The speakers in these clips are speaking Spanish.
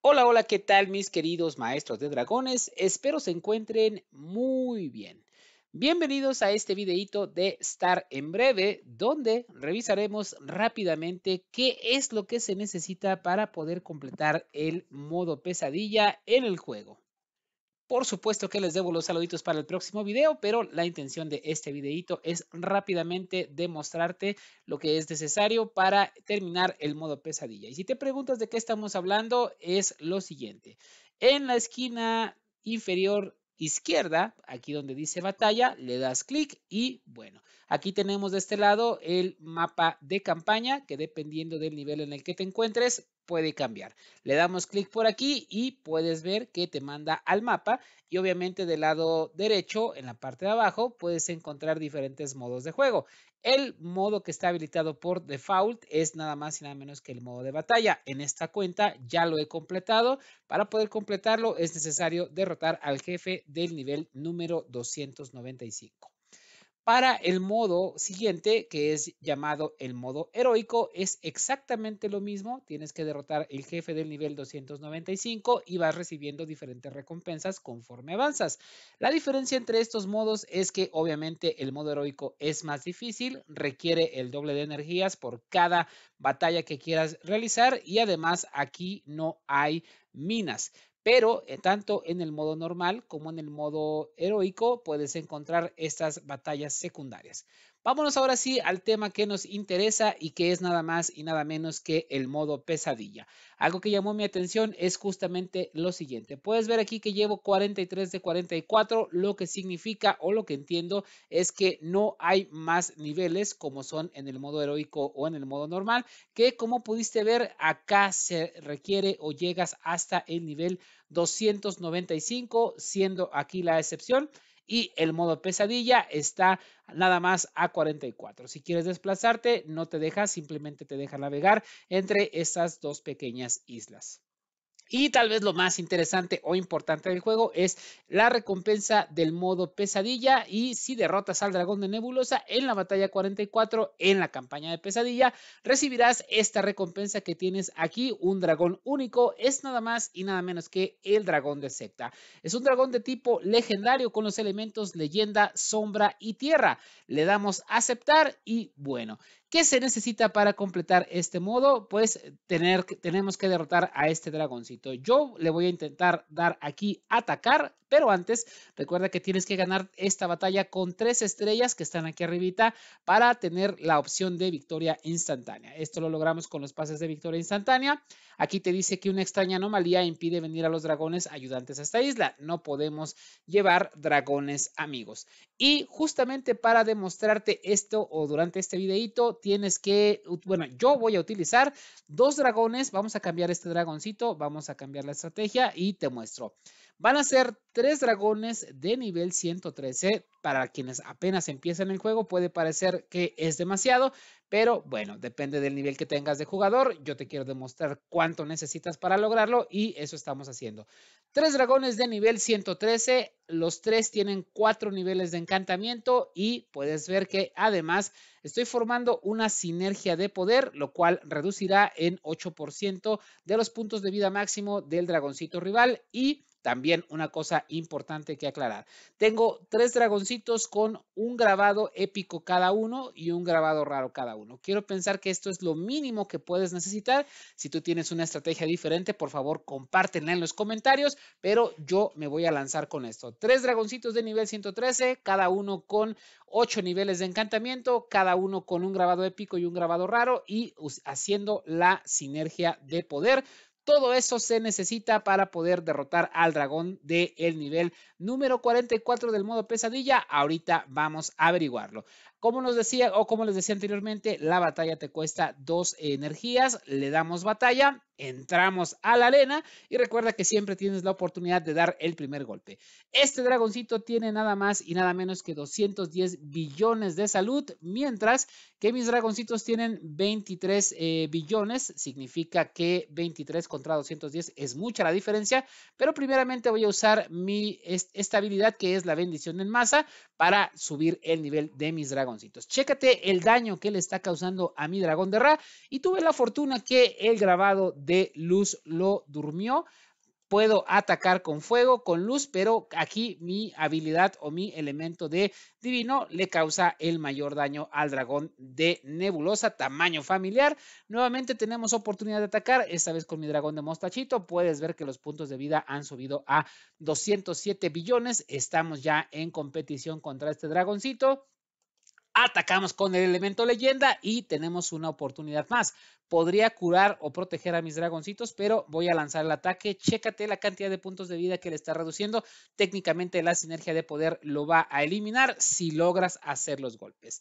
Hola, hola, ¿qué tal mis queridos maestros de dragones? Espero se encuentren muy bien. Bienvenidos a este videito de Star en breve, donde revisaremos rápidamente qué es lo que se necesita para poder completar el modo pesadilla en el juego. Por supuesto que les debo los saluditos para el próximo video, pero la intención de este videito es rápidamente demostrarte lo que es necesario para terminar el modo pesadilla. Y si te preguntas de qué estamos hablando, es lo siguiente. En la esquina inferior izquierda, aquí donde dice batalla, le das clic y bueno, aquí tenemos de este lado el mapa de campaña que dependiendo del nivel en el que te encuentres, puede cambiar. Le damos clic por aquí y puedes ver que te manda al mapa y obviamente del lado derecho en la parte de abajo puedes encontrar diferentes modos de juego. El modo que está habilitado por default es nada más y nada menos que el modo de batalla. En esta cuenta ya lo he completado. Para poder completarlo es necesario derrotar al jefe del nivel número 295 para el modo siguiente, que es llamado el modo heroico, es exactamente lo mismo. Tienes que derrotar el jefe del nivel 295 y vas recibiendo diferentes recompensas conforme avanzas. La diferencia entre estos modos es que obviamente el modo heroico es más difícil, requiere el doble de energías por cada batalla que quieras realizar y además aquí no hay minas pero eh, tanto en el modo normal como en el modo heroico puedes encontrar estas batallas secundarias. Vámonos ahora sí al tema que nos interesa y que es nada más y nada menos que el modo pesadilla. Algo que llamó mi atención es justamente lo siguiente. Puedes ver aquí que llevo 43 de 44, lo que significa o lo que entiendo es que no hay más niveles como son en el modo heroico o en el modo normal, que como pudiste ver acá se requiere o llegas hasta el nivel 295, siendo aquí la excepción y el modo pesadilla está nada más a 44. Si quieres desplazarte, no te deja, simplemente te deja navegar entre estas dos pequeñas islas. Y tal vez lo más interesante o importante del juego es la recompensa del modo pesadilla y si derrotas al dragón de nebulosa en la batalla 44 en la campaña de pesadilla, recibirás esta recompensa que tienes aquí, un dragón único, es nada más y nada menos que el dragón de secta. Es un dragón de tipo legendario con los elementos leyenda, sombra y tierra. Le damos aceptar y bueno, ¿Qué se necesita para completar este modo? Pues tener, tenemos que derrotar a este dragoncito. Yo le voy a intentar dar aquí atacar, pero antes recuerda que tienes que ganar esta batalla con tres estrellas que están aquí arribita para tener la opción de victoria instantánea. Esto lo logramos con los pases de victoria instantánea. Aquí te dice que una extraña anomalía impide venir a los dragones ayudantes a esta isla. No podemos llevar dragones amigos. Y justamente para demostrarte esto o durante este videito tienes que, bueno, yo voy a utilizar dos dragones, vamos a cambiar este dragoncito, vamos a cambiar la estrategia y te muestro. Van a ser tres dragones de nivel 113. Para quienes apenas empiezan el juego puede parecer que es demasiado, pero bueno, depende del nivel que tengas de jugador. Yo te quiero demostrar cuánto necesitas para lograrlo y eso estamos haciendo. Tres dragones de nivel 113. Los tres tienen cuatro niveles de encantamiento y puedes ver que además estoy formando una sinergia de poder, lo cual reducirá en 8% de los puntos de vida máximo del dragoncito rival y también una cosa importante que aclarar. Tengo tres dragoncitos con un grabado épico cada uno y un grabado raro cada uno. Quiero pensar que esto es lo mínimo que puedes necesitar. Si tú tienes una estrategia diferente, por favor, compártenla en los comentarios, pero yo me voy a lanzar con esto. Tres dragoncitos de nivel 113, cada uno con ocho niveles de encantamiento, cada uno con un grabado épico y un grabado raro y haciendo la sinergia de poder. Todo eso se necesita para poder derrotar al dragón del el nivel número 44 del modo pesadilla. Ahorita vamos a averiguarlo. Como nos decía o como les decía anteriormente, la batalla te cuesta dos energías. Le damos batalla entramos a la arena y recuerda que siempre tienes la oportunidad de dar el primer golpe. Este dragoncito tiene nada más y nada menos que 210 billones de salud, mientras que mis dragoncitos tienen 23 eh, billones, significa que 23 contra 210 es mucha la diferencia, pero primeramente voy a usar mi estabilidad que es la bendición en masa para subir el nivel de mis dragoncitos. Chécate el daño que le está causando a mi dragón de Ra y tuve la fortuna que el grabado de luz lo durmió. Puedo atacar con fuego, con luz, pero aquí mi habilidad o mi elemento de divino le causa el mayor daño al dragón de nebulosa, tamaño familiar. Nuevamente tenemos oportunidad de atacar, esta vez con mi dragón de mostachito. Puedes ver que los puntos de vida han subido a 207 billones. Estamos ya en competición contra este dragoncito atacamos con el elemento leyenda y tenemos una oportunidad más. Podría curar o proteger a mis dragoncitos, pero voy a lanzar el ataque. Chécate la cantidad de puntos de vida que le está reduciendo. Técnicamente la sinergia de poder lo va a eliminar si logras hacer los golpes.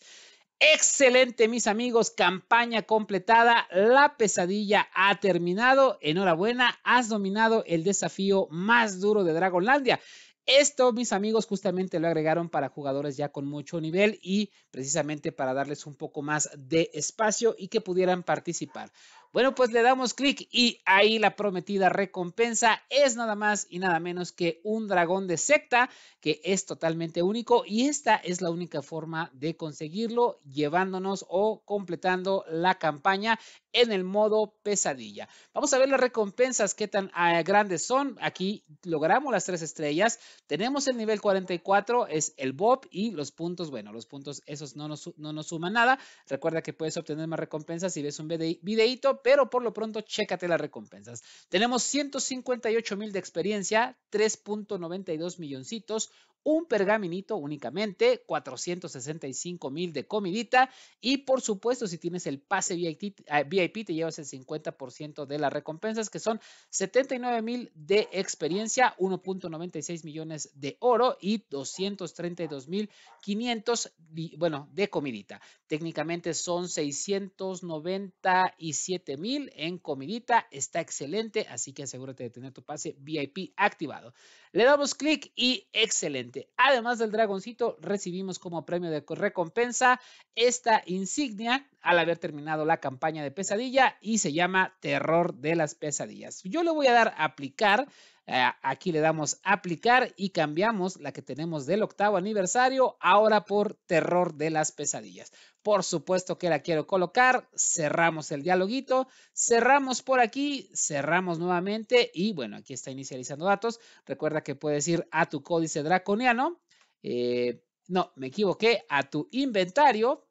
Excelente, mis amigos. Campaña completada. La pesadilla ha terminado. Enhorabuena, has dominado el desafío más duro de Dragonlandia. Esto, mis amigos, justamente lo agregaron para jugadores ya con mucho nivel y precisamente para darles un poco más de espacio y que pudieran participar. Bueno, pues le damos clic y ahí la prometida recompensa es nada más y nada menos que un dragón de secta que es totalmente único y esta es la única forma de conseguirlo llevándonos o completando la campaña en el modo pesadilla. Vamos a ver las recompensas, qué tan ah, grandes son. Aquí logramos las tres estrellas. Tenemos el nivel 44, es el Bob y los puntos. Bueno, los puntos esos no nos, no nos suman nada. Recuerda que puedes obtener más recompensas si ves un videito, pero por lo pronto chécate las recompensas. Tenemos 158 mil de experiencia, 3.92 milloncitos, un pergaminito únicamente, 465 mil de comidita y por supuesto si tienes el pase VIP, ah, te llevas el 50% de las recompensas que son 79 mil de experiencia, 1.96 millones de oro y 232 mil 500, bueno, de comidita. Técnicamente son 697 mil en comidita, está excelente, así que asegúrate de tener tu pase VIP activado. Le damos clic y excelente. Además del dragoncito, recibimos como premio de recompensa esta insignia al haber terminado la campaña de pesadilla y se llama Terror de las Pesadillas. Yo le voy a dar aplicar, eh, aquí le damos aplicar y cambiamos la que tenemos del octavo aniversario ahora por Terror de las Pesadillas. Por supuesto que la quiero colocar, cerramos el dialoguito, cerramos por aquí, cerramos nuevamente y bueno, aquí está inicializando datos. Recuerda que puedes ir a tu códice draconiano. Eh, no, me equivoqué, a tu inventario,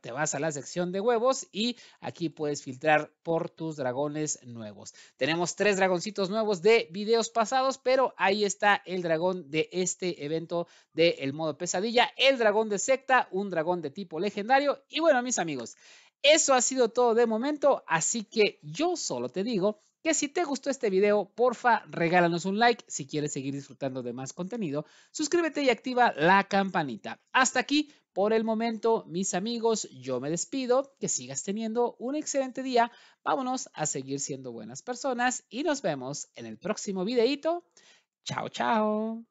te vas a la sección de huevos y aquí puedes filtrar por tus dragones nuevos. Tenemos tres dragoncitos nuevos de videos pasados, pero ahí está el dragón de este evento del el modo pesadilla, el dragón de secta, un dragón de tipo legendario. Y bueno, mis amigos, eso ha sido todo de momento, así que yo solo te digo que si te gustó este video, porfa, regálanos un like. Si quieres seguir disfrutando de más contenido, suscríbete y activa la campanita. Hasta aquí, por el momento, mis amigos, yo me despido. Que sigas teniendo un excelente día. Vámonos a seguir siendo buenas personas y nos vemos en el próximo videito. Chao, chao.